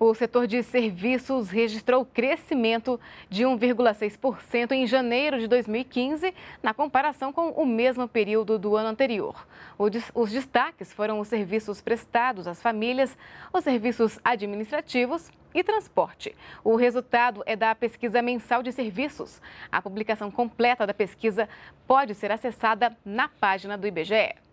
O setor de serviços registrou crescimento de 1,6% em janeiro de 2015, na comparação com o mesmo período do ano anterior. Os destaques foram os serviços prestados às famílias, os serviços administrativos e transporte. O resultado é da pesquisa mensal de serviços. A publicação completa da pesquisa pode ser acessada na página do IBGE.